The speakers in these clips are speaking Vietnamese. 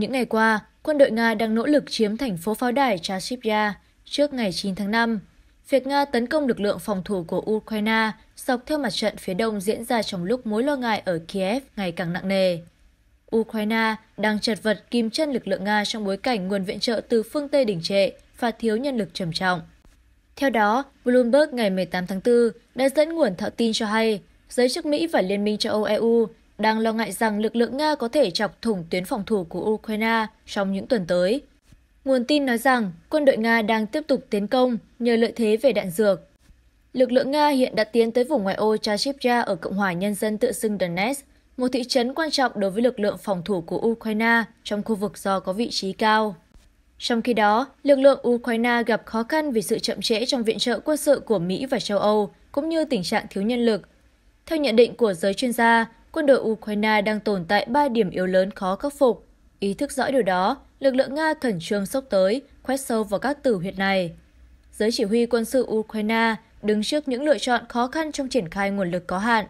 những ngày qua quân đội nga đang nỗ lực chiếm thành phố pháo đài chashivya trước ngày 9 tháng 5. việc nga tấn công lực lượng phòng thủ của ukraine dọc theo mặt trận phía đông diễn ra trong lúc mối lo ngại ở kiev ngày càng nặng nề ukraine đang chật vật kìm chân lực lượng nga trong bối cảnh nguồn viện trợ từ phương tây đỉnh trệ và thiếu nhân lực trầm trọng theo đó, Bloomberg ngày 18 tháng 4 đã dẫn nguồn thạo tin cho hay giới chức Mỹ và Liên minh châu Âu EU đang lo ngại rằng lực lượng nga có thể chọc thủng tuyến phòng thủ của ukraine trong những tuần tới nguồn tin nói rằng quân đội nga đang tiếp tục tiến công nhờ lợi thế về đạn dược lực lượng nga hiện đã tiến tới vùng ngoại ô chashivya ở cộng hòa nhân dân tự xưng donetsk một thị trấn quan trọng đối với lực lượng phòng thủ của ukraine trong khu vực do có vị trí cao trong khi đó, lực lượng Ukraine gặp khó khăn vì sự chậm trễ trong viện trợ quân sự của Mỹ và châu Âu, cũng như tình trạng thiếu nhân lực. Theo nhận định của giới chuyên gia, quân đội ukraine đang tồn tại ba điểm yếu lớn khó khắc phục ý thức rõ điều đó lực lượng nga khẩn trương sốc tới khoét sâu vào các tử huyệt này giới chỉ huy quân sự ukraine đứng trước những lựa chọn khó khăn trong triển khai nguồn lực có hạn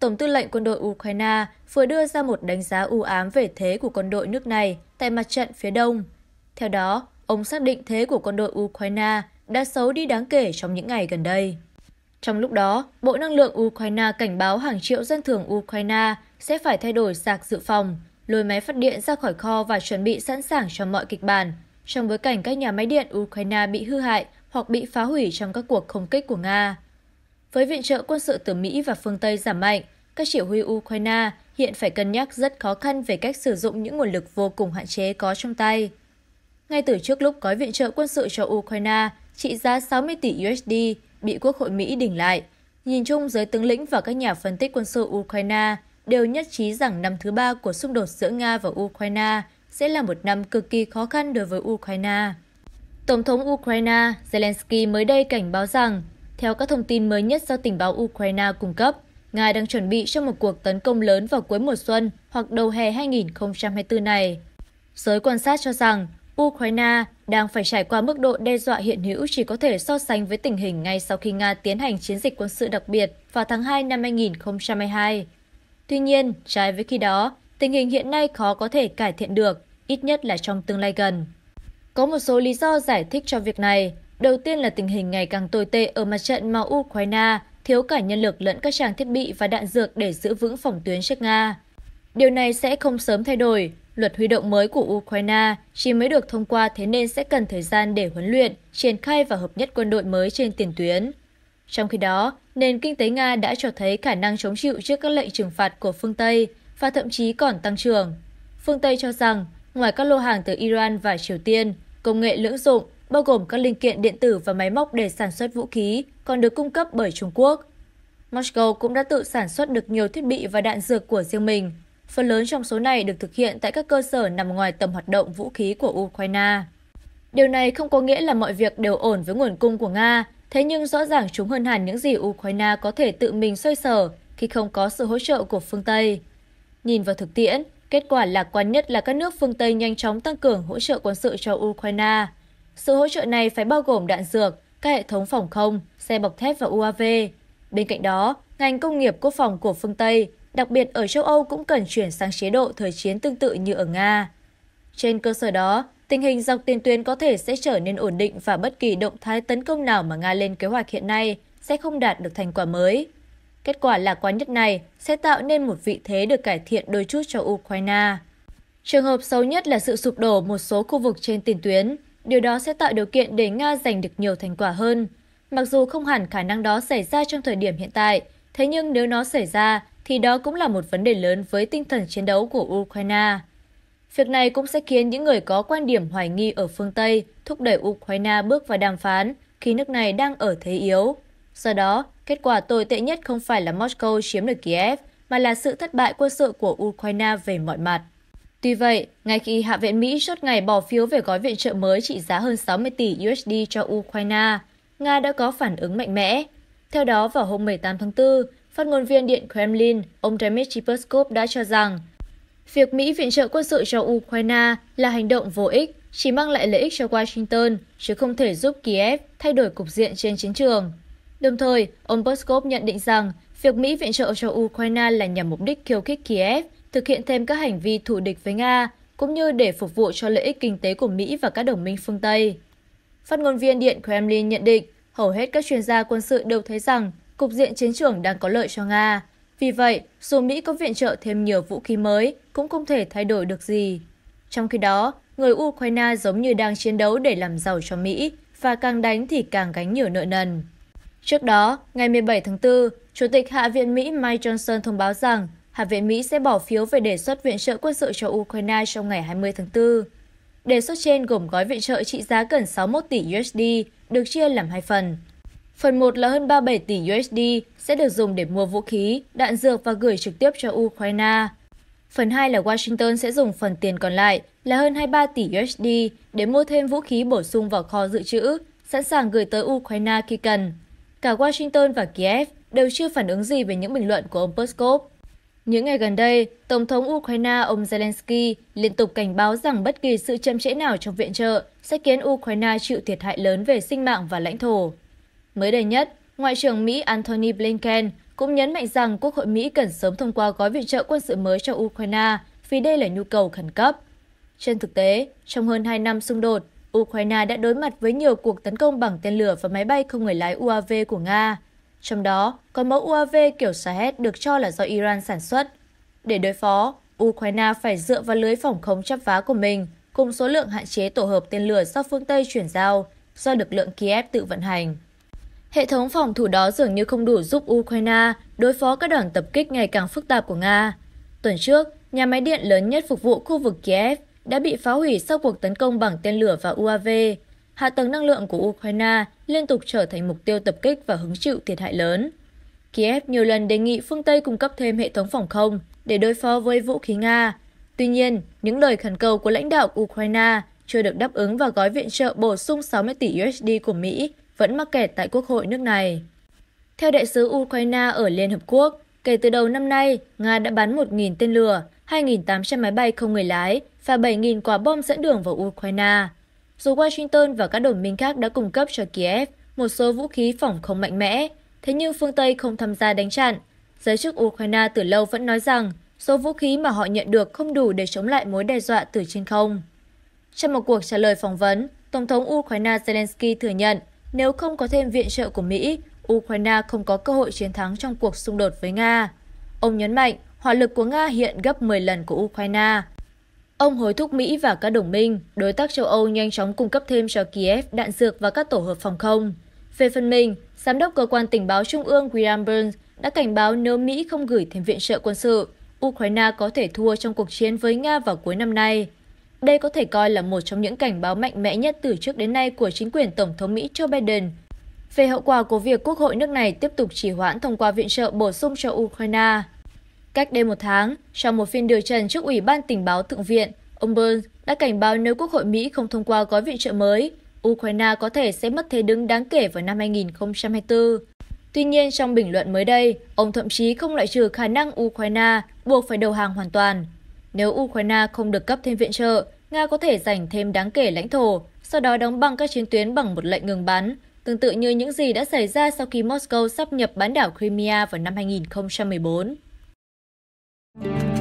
Tổng tư lệnh quân đội Ukraine vừa đưa ra một đánh giá u ám về thế của quân đội nước này tại mặt trận phía đông. Theo đó, ông xác định thế của quân đội Ukraine đã xấu đi đáng kể trong những ngày gần đây trong lúc đó bộ năng lượng ukraine cảnh báo hàng triệu dân thường ukraine sẽ phải thay đổi sạc dự phòng lôi máy phát điện ra khỏi kho và chuẩn bị sẵn sàng cho mọi kịch bản trong bối cảnh các nhà máy điện ukraine bị hư hại hoặc bị phá hủy trong các cuộc không kích của nga với viện trợ quân sự từ mỹ và phương tây giảm mạnh các chỉ huy ukraine hiện phải cân nhắc rất khó khăn về cách sử dụng những nguồn lực vô cùng hạn chế có trong tay ngay từ trước lúc có viện trợ quân sự cho Ukraine trị giá 60 tỷ USD bị quốc hội mỹ đình lại nhìn chung giới tướng lĩnh và các nhà phân tích quân sự ukraine đều nhất trí rằng năm thứ ba của xung đột giữa nga và ukraine sẽ là một năm cực kỳ khó khăn đối với ukraine tổng thống ukraine zelensky mới đây cảnh báo rằng theo các thông tin mới nhất do tình báo ukraine cung cấp nga đang chuẩn bị cho một cuộc tấn công lớn vào cuối mùa xuân hoặc đầu hè 2024 này giới quan sát cho rằng Ukraine đang phải trải qua mức độ đe dọa hiện hữu chỉ có thể so sánh với tình hình ngay sau khi nga tiến hành chiến dịch quân sự đặc biệt vào tháng hai năm 2022. tuy nhiên trái với khi đó tình hình hiện nay khó có thể cải thiện được ít nhất là trong tương lai gần có một số lý do giải thích cho việc này đầu tiên là tình hình ngày càng tồi tệ ở mặt trận mà ukraine thiếu cả nhân lực lẫn các trang thiết bị và đạn dược để giữ vững phòng tuyến trước nga điều này sẽ không sớm thay đổi luật huy động mới của ukraine chỉ mới được thông qua thế nên sẽ cần thời gian để huấn luyện triển khai và hợp nhất quân đội mới trên tiền tuyến trong khi đó nền kinh tế nga đã cho thấy khả năng chống chịu trước các lệnh trừng phạt của phương tây và thậm chí còn tăng trưởng phương tây cho rằng ngoài các lô hàng từ iran và triều tiên công nghệ lưỡng dụng bao gồm các linh kiện điện tử và máy móc để sản xuất vũ khí còn được cung cấp bởi trung quốc moscow cũng đã tự sản xuất được nhiều thiết bị và đạn dược của riêng mình phần lớn trong số này được thực hiện tại các cơ sở nằm ngoài tầm hoạt động vũ khí của ukraine điều này không có nghĩa là mọi việc đều ổn với nguồn cung của nga thế nhưng rõ ràng chúng hơn hẳn những gì ukraine có thể tự mình xoay sở khi không có sự hỗ trợ của phương tây nhìn vào thực tiễn kết quả lạc quan nhất là các nước phương tây nhanh chóng tăng cường hỗ trợ quân sự cho ukraine sự hỗ trợ này phải bao gồm đạn dược các hệ thống phòng không xe bọc thép và uav bên cạnh đó ngành công nghiệp quốc phòng của phương tây đặc biệt ở châu Âu cũng cần chuyển sang chế độ thời chiến tương tự như ở Nga. Trên cơ sở đó, tình hình dọc tiền tuyến có thể sẽ trở nên ổn định và bất kỳ động thái tấn công nào mà Nga lên kế hoạch hiện nay sẽ không đạt được thành quả mới. Kết quả lạc quan nhất này sẽ tạo nên một vị thế được cải thiện đôi chút cho Ukraine. Trường hợp xấu nhất là sự sụp đổ một số khu vực trên tiền tuyến, điều đó sẽ tạo điều kiện để Nga giành được nhiều thành quả hơn. Mặc dù không hẳn khả năng đó xảy ra trong thời điểm hiện tại, thế nhưng nếu nó xảy ra thì đó cũng là một vấn đề lớn với tinh thần chiến đấu của ukraine việc này cũng sẽ khiến những người có quan điểm hoài nghi ở phương tây thúc đẩy ukraine bước vào đàm phán khi nước này đang ở thế yếu do đó kết quả tồi tệ nhất không phải là moscow chiếm được kiev mà là sự thất bại quân sự của ukraine về mọi mặt Tuy vậy, ngay khi Hạ viện Mỹ chốt ngày bỏ phiếu về gói viện trợ mới trị giá hơn 60 tỷ USD cho Ukraine, Nga đã có phản ứng mạnh mẽ. Theo đó, vào hôm 18 tháng 4, Phát ngôn viên Điện Kremlin, ông Dmitry Peskov đã cho rằng việc Mỹ viện trợ quân sự cho Ukraine là hành động vô ích, chỉ mang lại lợi ích cho Washington, chứ không thể giúp Kiev thay đổi cục diện trên chiến trường. Đồng thời, ông Peskov nhận định rằng việc Mỹ viện trợ cho Ukraine là nhằm mục đích khiêu khích Kiev thực hiện thêm các hành vi thù địch với Nga, cũng như để phục vụ cho lợi ích kinh tế của Mỹ và các đồng minh phương Tây. Phát ngôn viên Điện Kremlin nhận định, hầu hết các chuyên gia quân sự đều thấy rằng cục diện chiến trường đang có lợi cho nga vì vậy dù mỹ có viện trợ thêm nhiều vũ khí mới cũng không thể thay đổi được gì trong khi đó người ukraine giống như đang chiến đấu để làm giàu cho mỹ và càng đánh thì càng gánh nhiều nợ nần trước đó ngày 17 tháng 4 chủ tịch hạ viện mỹ mike johnson thông báo rằng Hạ viện Mỹ sẽ bỏ phiếu về đề xuất viện trợ quân sự cho Ukraine trong ngày 20 tháng 4. Đề xuất trên gồm gói viện trợ trị giá gần 61 tỷ USD, được chia làm hai phần phần một là hơn ba bảy tỷ usd sẽ được dùng để mua vũ khí đạn dược và gửi trực tiếp cho ukraine phần hai là washington sẽ dùng phần tiền còn lại là hơn hai ba tỷ usd để mua thêm vũ khí bổ sung vào kho dự trữ sẵn sàng gửi tới ukraine khi cần cả washington và kiev đều chưa phản ứng gì về những bình luận của ông peskov những ngày gần đây, Tổng thống Ukraine ông Zelensky liên tục cảnh báo rằng bất kỳ sự chậm trễ nào trong viện trợ sẽ khiến Ukraine chịu thiệt hại lớn về sinh mạng và lãnh thổ mới đây nhất ngoại trưởng mỹ antony blinken cũng nhấn mạnh rằng quốc hội mỹ cần sớm thông qua gói viện trợ quân sự mới cho ukraine vì đây là nhu cầu khẩn cấp trên thực tế trong hơn hai năm xung đột ukraine đã đối mặt với nhiều cuộc tấn công bằng tên lửa và máy bay không người lái uav của nga trong đó có mẫu uav kiểu shahed được cho là do iran sản xuất để đối phó ukraine phải dựa vào lưới phòng không chắp vá của mình cùng số lượng hạn chế tổ hợp tên lửa do phương Tây chuyển giao do lực lượng Kiev tự vận hành hệ thống phòng thủ đó dường như không đủ giúp ukraine đối phó các đoàn tập kích ngày càng phức tạp của nga tuần trước nhà máy điện lớn nhất phục vụ khu vực kiev đã bị phá hủy sau cuộc tấn công bằng tên lửa và uav hạ tầng năng lượng của ukraine liên tục trở thành mục tiêu tập kích và hứng chịu thiệt hại lớn kiev nhiều lần đề nghị phương tây cung cấp thêm hệ thống phòng không để đối phó với vũ khí nga tuy nhiên những lời khẩn cầu của lãnh đạo ukraine chưa được đáp ứng và gói viện trợ bổ sung 60 tỷ USD của Mỹ vẫn mắc kẹt tại quốc hội nước này. Theo đại sứ Ukraine ở Liên Hợp Quốc, kể từ đầu năm nay, Nga đã bắn 1.000 tên lửa, 2.800 máy bay không người lái và 7.000 quả bom dẫn đường vào Ukraine. Dù Washington và các đồng minh khác đã cung cấp cho Kiev một số vũ khí phòng không mạnh mẽ, thế nhưng phương Tây không tham gia đánh chặn. Giới chức Ukraine từ lâu vẫn nói rằng số vũ khí mà họ nhận được không đủ để chống lại mối đe dọa từ trên không. Trong một cuộc trả lời phỏng vấn, Tổng thống Ukraine Zelensky thừa nhận nếu không có thêm viện trợ của mỹ ukraine không có cơ hội chiến thắng trong cuộc xung đột với nga ông nhấn mạnh hỏa lực của nga hiện gấp 10 lần của ukraine ông hối thúc mỹ và các đồng minh đối tác châu âu nhanh chóng cung cấp thêm cho kiev đạn dược và các tổ hợp phòng không về phần mình giám đốc cơ quan tình báo trung ương william burns đã cảnh báo nếu mỹ không gửi thêm viện trợ quân sự ukraine có thể thua trong cuộc chiến với nga vào cuối năm nay đây có thể coi là một trong những cảnh báo mạnh mẽ nhất từ trước đến nay của chính quyền tổng thống mỹ joe biden về hậu quả của việc quốc hội nước này tiếp tục trì hoãn thông qua viện trợ bổ sung cho ukraine cách đây một tháng trong một phiên điều trần trước ủy ban tình báo thượng viện ông burns đã cảnh báo nếu quốc hội mỹ không thông qua gói viện trợ mới ukraine có thể sẽ mất thế đứng đáng kể vào năm 2024 Tuy nhiên, trong bình luận mới đây, ông thậm chí không loại trừ khả năng Ukraine buộc phải đầu hàng hoàn toàn nếu ukraine không được cấp thêm viện trợ nga có thể giành thêm đáng kể lãnh thổ sau đó đóng băng các chiến tuyến bằng một lệnh ngừng bắn tương tự như những gì đã xảy ra sau khi moscow sắp nhập bán đảo crimea vào năm 2014